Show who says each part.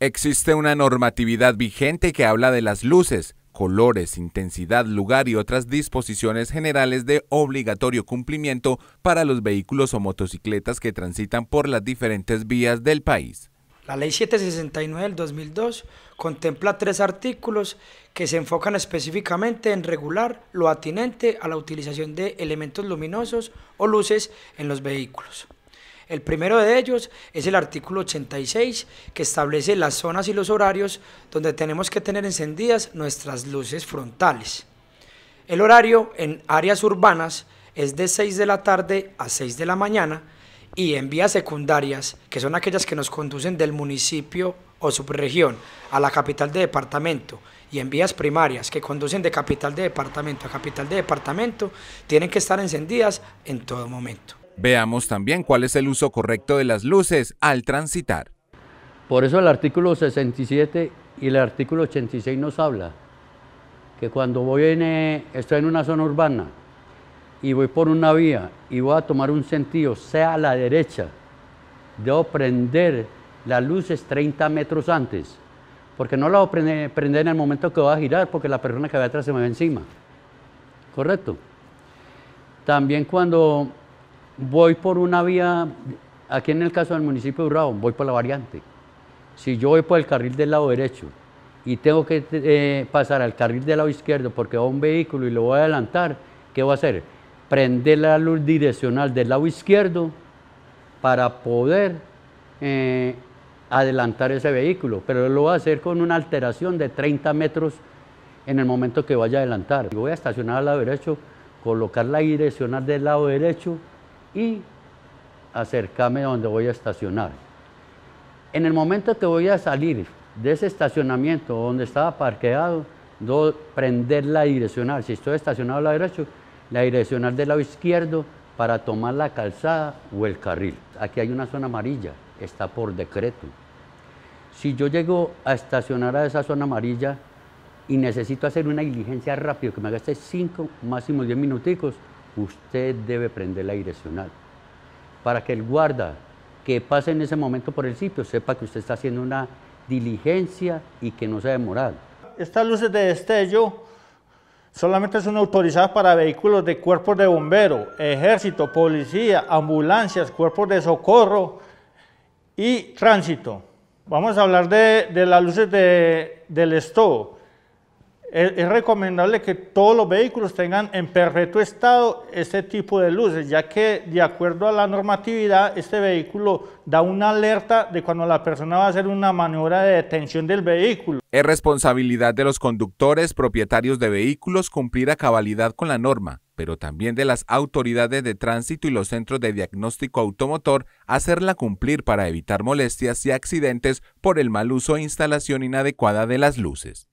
Speaker 1: Existe una normatividad vigente que habla de las luces, colores, intensidad, lugar y otras disposiciones generales de obligatorio cumplimiento para los vehículos o motocicletas que transitan por las diferentes vías del país.
Speaker 2: La ley 769 del 2002 contempla tres artículos que se enfocan específicamente en regular lo atinente a la utilización de elementos luminosos o luces en los vehículos. El primero de ellos es el artículo 86 que establece las zonas y los horarios donde tenemos que tener encendidas nuestras luces frontales. El horario en áreas urbanas es de 6 de la tarde a 6 de la mañana y en vías secundarias, que son aquellas que nos conducen del municipio o subregión a la capital de departamento y en vías primarias que conducen de capital de departamento a capital de departamento, tienen que estar encendidas en todo momento.
Speaker 1: Veamos también cuál es el uso correcto de las luces al transitar. Por eso el artículo 67 y el artículo 86 nos habla que cuando voy
Speaker 3: en, eh, estoy en una zona urbana y voy por una vía y voy a tomar un sentido, sea a la derecha, debo prender las luces 30 metros antes, porque no las voy a prender, en el momento que voy a girar, porque la persona que va atrás se me va encima. ¿Correcto? También cuando voy por una vía, aquí en el caso del municipio de Urrao, voy por la variante. Si yo voy por el carril del lado derecho y tengo que eh, pasar al carril del lado izquierdo porque va un vehículo y lo voy a adelantar, ¿qué voy a hacer? Prender la luz direccional del lado izquierdo para poder eh, adelantar ese vehículo, pero lo voy a hacer con una alteración de 30 metros en el momento que vaya a adelantar. Yo voy a estacionar al lado derecho, colocar la direccional del lado derecho y acercarme a donde voy a estacionar. En el momento que voy a salir de ese estacionamiento donde estaba parqueado, debo prender la direccional. Si estoy estacionado a la derecha, la direccional del lado izquierdo para tomar la calzada o el carril. Aquí hay una zona amarilla, está por decreto. Si yo llego a estacionar a esa zona amarilla y necesito hacer una diligencia rápida, que me gaste cinco, máximo 10 minuticos, usted debe prender la direccional para que el guarda que pase en ese momento por el sitio sepa que usted está haciendo una
Speaker 4: diligencia y que no sea demorado. Estas luces de destello solamente son autorizadas para vehículos de cuerpos de bomberos, ejército, policía, ambulancias, cuerpos de socorro y tránsito. Vamos a hablar de, las luces de, del es, recomendable que todos los vehículos tengan en perfecto estado este tipo de luces, ya que de acuerdo a la normatividad, este vehículo da una alerta de cuando la persona va a hacer una maniobra de detención del vehículo.
Speaker 1: Es responsabilidad de los conductores, propietarios de vehículos, cumplir a cabalidad con la norma pero también de las autoridades de tránsito y los centros de diagnóstico automotor hacerla cumplir para evitar molestias y accidentes por el mal uso e instalación inadecuada de las luces.